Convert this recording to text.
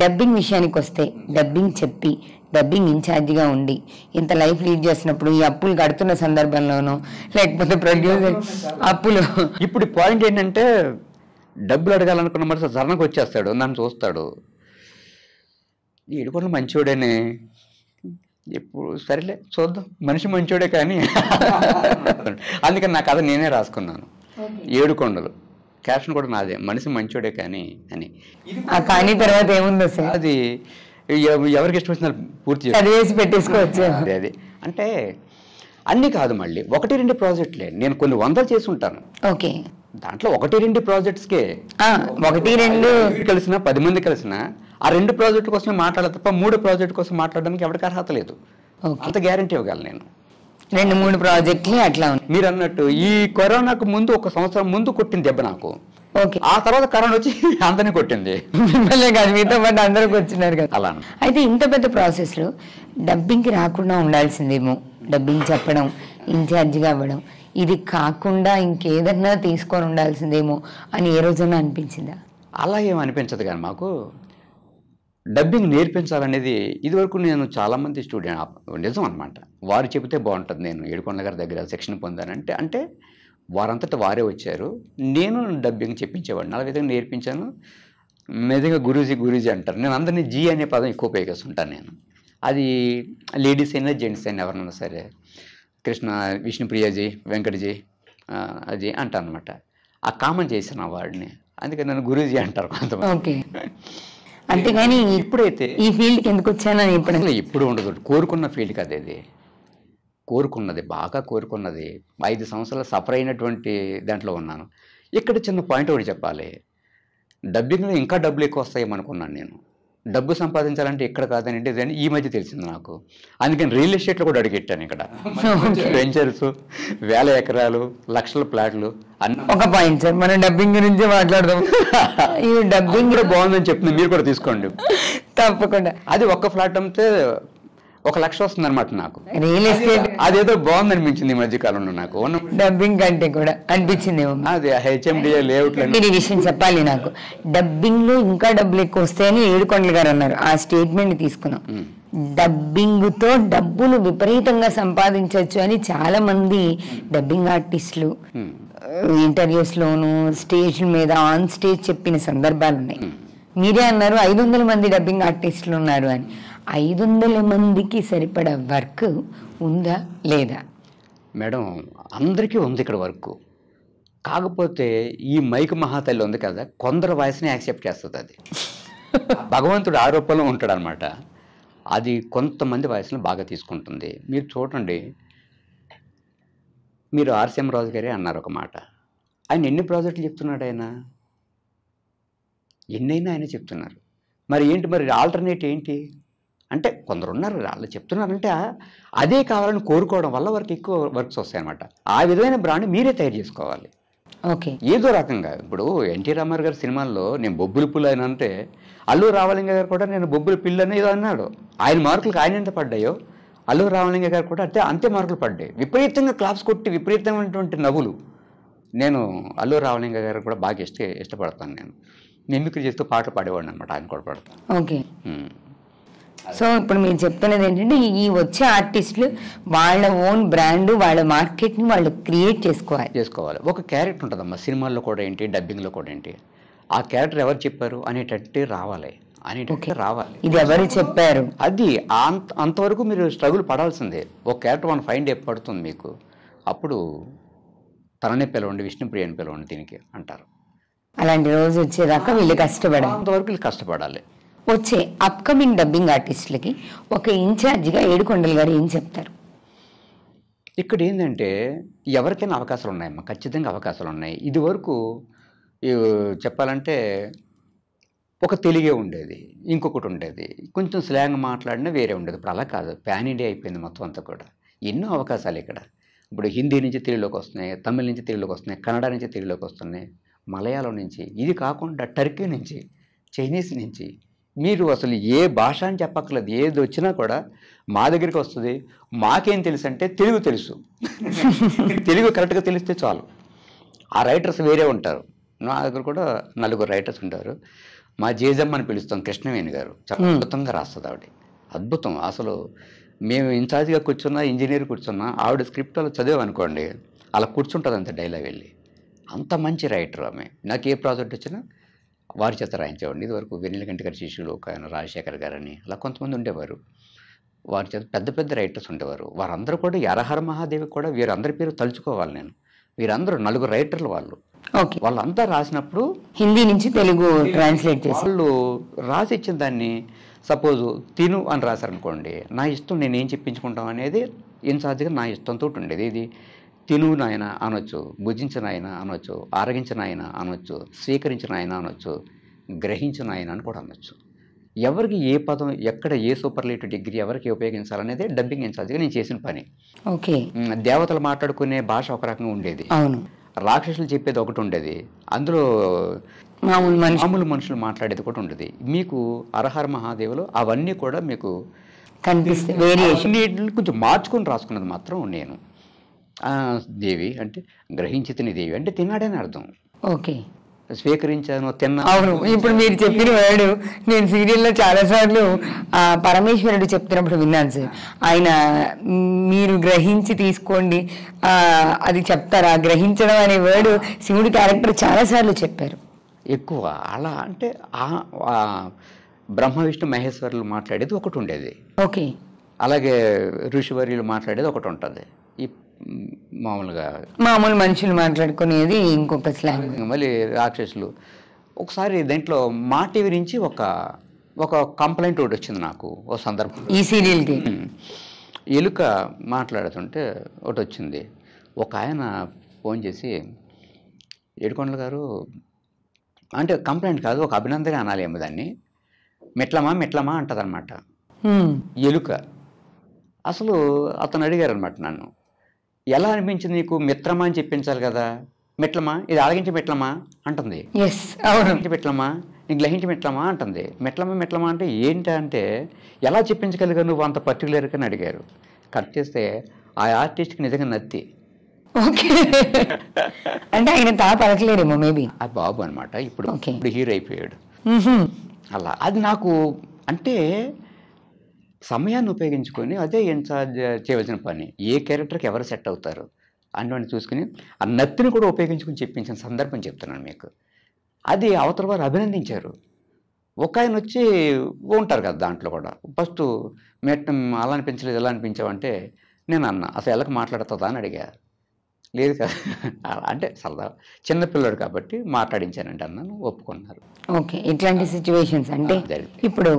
Dubbing విషయానికి వస్తే dubbing చెప్పి డబ్బింగ్ ఇన్ఛార్జిగా ఉండి ఇంత లైఫ్ లీడ్ చేసినప్పుడు ఈ అప్పులు కడుతున్న సందర్భంలోనూ లేకపోతే ప్రొడ్యూసర్ అప్పులు ఇప్పుడు పాయింట్ ఏంటంటే డబ్బులు అడగాలనుకున్న మరి సడన్గా వచ్చేస్తాడు నన్ను చూస్తాడు ఈడు కూడా మంచివాడేనే ఎప్పుడు సరేలే చూద్దాం మనిషి మంచివాడే కానీ అందుకని నా కథ నేనే రాసుకున్నాను ఏడుకొండలు క్యాప్షన్ కూడా నాదే మనిషి మంచోడే కానీ అని కానీ తర్వాత ఏముందో సార్ అది ఎవరికి ఇష్టం వచ్చిన పూర్తి చేసి పెట్టేసుకోవచ్చు అదే అదే అంటే అన్ని కాదు మళ్ళీ ఒకటి రెండు ప్రాజెక్టులే నేను కొన్ని వందలు చేసి ఉంటాను ఓకే దాంట్లో ఒకటి రెండు ప్రాజెక్ట్స్కే ఒకటి రెండు కలిసిన పది మంది కలిసిన ఆ రెండు ప్రాజెక్టుల కోసమే మాట్లాడాలి తప్ప మూడు ప్రాజెక్ట్ కోసం మాట్లాడడానికి ఎవరికి అర్హత లేదు అంత గ్యారంటీ ఇవ్వగలను నేను రెండు మూడు ప్రాజెక్టులు అట్లా ఉన్నాయి మీరు అన్నట్టు ఈ కరోనాకు ముందు ఒక సంవత్సరం ముందు కొట్టింది దెబ్బ నాకు ఓకే ఆ తర్వాత కరోనా వచ్చి అందరినీ కొట్టింది మిమ్మల్ని కాదు మీతో పాటు అందరికి వచ్చినారు కదా అలా అయితే ఇంత పెద్ద లో డబ్బింగ్కి రాకుండా ఉండాల్సిందేమో డబ్బింగ్ చెప్పడం ఇన్ఛార్జిగా అవ్వడం ఇది కాకుండా ఇంకేదన్నా తీసుకొని ఉండాల్సిందేమో అని ఏ రోజైనా అనిపించిందా అలా ఏమనిపించదు కానీ మాకు డబ్బింగ్ నేర్పించాలనేది ఇదివరకు నేను చాలామంది స్టూడెంట్ నిజం అనమాట వారు చెబితే బాగుంటుంది నేను ఏడుకొండ గారి దగ్గర శిక్షణ పొందానంటే అంటే వారంతటా వారే వచ్చారు నేను డబ్బింగ్ చెప్పించేవాడిని అలా విధంగా నేర్పించాను నిజంగా గురూజీ గురూజీ అంటారు నేను అందరినీ జీ అనే పదం ఎక్కువ ఉపయోగిస్తుంటాను నేను అది లేడీస్ అయినా జెంట్స్ అయినా ఎవరైనా సరే కృష్ణ విష్ణుప్రియజీ వెంకటజీ అది అంటాను అనమాట ఆ కామన్ చేసిన వాడిని అందుకని నన్ను గురూజీ అంటారు కొంతమంది అంతేగాని ఇప్పుడైతే ఈ ఫీల్డ్కి ఎందుకు వచ్చానని ఇప్పుడు ఇప్పుడు ఉండదు కోరుకున్న ఫీల్డ్ కదా ఇది కోరుకున్నది బాగా కోరుకున్నది ఐదు సంవత్సరాలు సఫర్ అయినటువంటి దాంట్లో ఉన్నాను ఇక్కడ చిన్న పాయింట్ ఒకటి చెప్పాలి డబ్బింగ్లో ఇంకా డబ్బులు ఎక్కువ వస్తాయేమనుకున్నాను నేను డబ్బు సంపాదించాలంటే ఇక్కడ కాదని అని ఈ మధ్య తెలిసింది నాకు అందుకని రియల్ ఎస్టేట్లో కూడా అడిగెట్టాను ఇక్కడ వెంచర్స్ వేల ఎకరాలు లక్షల ప్లాట్లు ఒక పాయింట్ సార్ మనం డబ్బింగ్ గురించి మాట్లాడదాం ఈ డబ్బింగ్ కూడా బాగుందని చెప్తుంది మీరు కూడా తీసుకోండి తప్పకుండా అది ఒక్క ఫ్లాట్ అమ్మితే ఒక లక్ష వస్తుంది అనమాట నాకు రియల్ ఎస్టేట్ అదేదో బాగుంది అనిపించింది ఈ మధ్య కాలంలో నాకు డబ్బింగ్ అంటే కూడా అనిపించింది అది హెచ్ఎండిఏ లేఅవుట్ ఈ విషయం చెప్పాలి నాకు డబ్బింగ్ లో ఇంకా డబ్బులు ఎక్కువ వస్తాయని ఏడుకొండలు గారు అన్నారు ఆ స్టేట్మెంట్ తీసుకున్నాం డబ్బింగ్ hmm. తో డబ్బులు విపరీతంగా సంపాదించవచ్చు అని చాలా మంది డబ్బింగ్ ఆర్టిస్టులు ఇంటర్వ్యూస్ లోను స్టేజ్ మీద ఆన్ స్టేజ్ చెప్పిన సందర్భాలు ఉన్నాయి hmm. మీరే అన్నారు ఐదు వందల మంది డబ్బింగ్ ఆర్టిస్టులు ఉన్నారు అని ఐదు వందల మందికి సరిపడా వర్క్ ఉందా లేదా మేడం అందరికీ ఉంది ఇక్కడ వర్క్ కాకపోతే ఈ మైక్ మహాతల్లి ఉంది కదా కొందరు వయసుని యాక్సెప్ట్ చేస్తుంది అది భగవంతుడు ఆరోపణలో ఉంటాడనమాట అది కొంతమంది వయసును బాగా తీసుకుంటుంది మీరు చూడండి మీరు ఆర్సీఎం రాజు గారే అన్నారు ఒక మాట ఆయన ఎన్ని ప్రాజెక్టులు చెప్తున్నాడు ఆయన ఎన్నైనా ఆయన చెప్తున్నారు మరి ఏంటి మరి ఆల్టర్నేట్ ఏంటి అంటే కొందరు ఉన్నారు వాళ్ళు చెప్తున్నారంటే అదే కావాలని కోరుకోవడం వల్ల వారికి ఎక్కువ వర్క్స్ వస్తాయన్నమాట ఆ విధమైన బ్రాండ్ మీరే తయారు చేసుకోవాలి ఓకే ఏదో రకంగా ఇప్పుడు ఎన్టీ రామారావు గారి సినిమాల్లో నేను బొబ్బులు పుల్ అని అంటే అల్లు రామలింగ గారు కూడా నేను బొబ్బులు పిల్ల అని ఏదో అన్నాడు ఆయన మార్కులకు ఆయన ఎంత పడ్డాయో అల్లు రామలింగ గారు కూడా అంటే అంతే మార్కులు పడ్డాయి విపరీతంగా క్లాప్స్ కొట్టి విపరీతమైనటువంటి నవ్వులు నేను అల్లు రామలింగ గారు కూడా బాగా ఇష్ట ఇష్టపడతాను నేను మిమిక్రీ చేస్తూ పాటలు పాడేవాడిని అనమాట ఆయన కూడా పడతాను ఓకే సో ఇప్పుడు మీరు చెప్తున్నది ఏంటంటే ఈ వచ్చే ఆర్టిస్టులు వాళ్ళ ఓన్ బ్రాండ్ వాళ్ళ మార్కెట్ని వాళ్ళు క్రియేట్ చేసుకోవాలి చేసుకోవాలి ఒక క్యారెక్టర్ ఉంటుందమ్మా సినిమాల్లో కూడా ఏంటి డబ్బింగ్లో కూడా ఏంటి ఆ క్యారెక్టర్ ఎవరు చెప్పారు అనేటట్టు రావాలి అనేటట్టు రావాలి ఇది ఎవరు చెప్పారు అది అంతవరకు మీరు స్ట్రగుల్ పడాల్సిందే ఒక క్యారెక్టర్ వన్ ఫైండ్ పడుతుంది మీకు అప్పుడు తననే పిలవండి విష్ణుప్రియని పిలవండి దీనికి అంటారు అలాంటి రోజు వచ్చేదాకా వీళ్ళు కష్టపడాలి అంతవరకు వీళ్ళు కష్టపడాలి వచ్చే అప్కమింగ్ డబ్బింగ్ ఆర్టిస్టులకి ఒక ఇన్ఛార్జిగా ఏడుకొండలు గారు ఏం చెప్తారు ఇక్కడ ఏంటంటే ఎవరికైనా అవకాశాలు ఉన్నాయమ్మా ఖచ్చితంగా అవకాశాలు ఉన్నాయి ఇది వరకు చెప్పాలంటే ఒక తెలుగే ఉండేది ఇంకొకటి ఉండేది కొంచెం స్లాంగ్ మాట్లాడినా వేరే ఉండేది ఇప్పుడు అలా కాదు ప్యాన్ ఇండియా అయిపోయింది మొత్తం అంతా కూడా ఎన్నో అవకాశాలు ఇక్కడ ఇప్పుడు హిందీ నుంచి తెలుగులోకి వస్తున్నాయి తమిళ్ నుంచి తెలుగులోకి వస్తున్నాయి కన్నడ నుంచి తెలుగులోకి వస్తున్నాయి మలయాళం నుంచి ఇది కాకుండా టర్కీ నుంచి చైనీస్ నుంచి మీరు అసలు ఏ భాష అని చెప్పక్కర్లేదు ఏది వచ్చినా కూడా మా దగ్గరికి వస్తుంది మాకేం తెలుసు అంటే తెలుగు తెలుసు తెలుగు కరెక్ట్గా తెలిస్తే చాలు ఆ రైటర్స్ వేరే ఉంటారు నా దగ్గర కూడా నలుగురు రైటర్స్ ఉంటారు మా జేజమ్మని పిలుస్తాం కృష్ణవేణి గారు చాలా అద్భుతంగా రాస్తుంది ఆవిడ అద్భుతం అసలు మేము ఇన్ఛార్జ్గా కూర్చున్నా ఇంజనీర్ కూర్చున్నా ఆవిడ స్క్రిప్ట్ అలా చదివామనుకోండి అలా కూర్చుంటుంది అంత డైలాగ్ వెళ్ళి అంత మంచి రైటర్ ఆమె నాకు ఏ ప్రాజెక్ట్ వచ్చినా వారి చేత రాయించేవాడిని ఇదివరకు కంటి గారి శిష్యులు ఒక ఆయన రాజశేఖర్ గారని అలా కొంతమంది ఉండేవారు వారి చేత పెద్ద పెద్ద రైటర్స్ ఉండేవారు వారందరూ కూడా ఎరహర మహాదేవి కూడా వీరందరి పేరు తలుచుకోవాలి నేను వీరందరూ నలుగురు రైటర్లు వాళ్ళు ఓకే వాళ్ళంతా రాసినప్పుడు హిందీ నుంచి తెలుగు ట్రాన్స్లేట్ చేసి వాళ్ళు రాసి ఇచ్చిన దాన్ని సపోజ్ తిను అని రాశారనుకోండి నా ఇష్టం నేను ఏం చెప్పించుకుంటాం అనేది ఇన్సార్జ్గా నా ఇష్టంతో ఉండేది ఇది తెలుగు నాయన అనొచ్చు భుజించిన ఆయన అనొచ్చు ఆరగించిన ఆయన అనొచ్చు స్వీకరించిన ఆయన అనొచ్చు గ్రహించిన ఆయన అని కూడా అనొచ్చు ఎవరికి ఏ పదం ఎక్కడ ఏ సూపర్లేటివ్ డిగ్రీ ఎవరికి ఉపయోగించాలనేది డబ్బింగ్ ఇన్ఛార్జ్గా నేను చేసిన పని ఓకే దేవతలు మాట్లాడుకునే భాష ఒక రకంగా ఉండేది అవును రాక్షసులు చెప్పేది ఒకటి ఉండేది అందులో మామూలు మామూలు మనుషులు మాట్లాడేది కూడా ఉండేది మీకు అరహర మహాదేవులు అవన్నీ కూడా మీకు కొంచెం మార్చుకొని రాసుకున్నది మాత్రం నేను దేవి అంటే గ్రహించి తిని దేవి అంటే తిన్నాడని అర్థం ఓకే స్వీకరించాను తిన్నా అవును ఇప్పుడు మీరు చెప్పిన వాడు నేను సీరియల్లో చాలాసార్లు పరమేశ్వరుడు చెప్తున్నప్పుడు విన్నాను సార్ ఆయన మీరు గ్రహించి తీసుకోండి అది చెప్తారా గ్రహించడం అనే వర్డ్ శివుడి క్యారెక్టర్ చాలాసార్లు చెప్పారు ఎక్కువ అలా అంటే బ్రహ్మ విష్ణు మహేశ్వరులు మాట్లాడేది ఒకటి ఉండేది ఓకే అలాగే ఋషివర్యులు మాట్లాడేది ఒకటి ఉంటుంది మామూలుగా మామూలు మనుషులు మాట్లాడుకునేది ఇంకొక స్లాంగ్ మళ్ళీ రాక్షసులు ఒకసారి దాంట్లో మా టీవీ నుంచి ఒక ఒక కంప్లైంట్ ఒకటి వచ్చింది నాకు ఓ సందర్భం ఈ సీరియల్కి ఎలుక మాట్లాడుతుంటే ఒకటి వచ్చింది ఒక ఆయన ఫోన్ చేసి ఏడుకొండల గారు అంటే కంప్లైంట్ కాదు ఒక అభినందన అనాలి ఏమో దాన్ని మెట్లమా మెట్లమా అంటదనమాట ఎలుక అసలు అతను అడిగారనమాట నన్ను ఎలా అనిపించింది నీకు మిత్రమా అని చెప్పించాలి కదా మెట్లమా ఇది ఆలగించి మెట్లమా అంటుంది ఎస్ అవును మెట్లమా నీ గ్రహించి మెట్లమా అంటుంది మెట్లమా మెట్లమా అంటే ఏంటి అంటే ఎలా చెప్పించగలిగా నువ్వు అంత పర్టికులర్గా అని అడిగారు కట్ చేస్తే ఆ ఆర్టిస్ట్కి నిజంగా నత్తి ఓకే అంటే ఆయన తా పలకలేడేమో మేబీ అది బాబు అనమాట ఇప్పుడు ఇప్పుడు హీరో అయిపోయాడు అలా అది నాకు అంటే సమయాన్ని ఉపయోగించుకొని అదే ఇన్ఛార్జ్ చేయవలసిన పని ఏ క్యారెక్టర్కి ఎవరు సెట్ అవుతారు అన్నవాడిని చూసుకుని ఆ నత్తిని కూడా ఉపయోగించుకుని చెప్పించిన సందర్భం చెప్తున్నాను మీకు అది అవతల వారు అభినందించారు ఒక ఆయన వచ్చి ఉంటారు కదా దాంట్లో కూడా ఫస్ట్ మేటం అలా అనిపించలేదు ఎలా అనిపించావంటే నేను అన్న అసలు ఎలాగ మాట్లాడుతుందా అని అడిగా లేదు కదా అంటే సరదా చిన్నపిల్లడు కాబట్టి మాట్లాడించానంటే అన్నాను ఒప్పుకున్నారు ఓకే ఇట్లాంటి సిచ్యువేషన్స్ అంటే ఇప్పుడు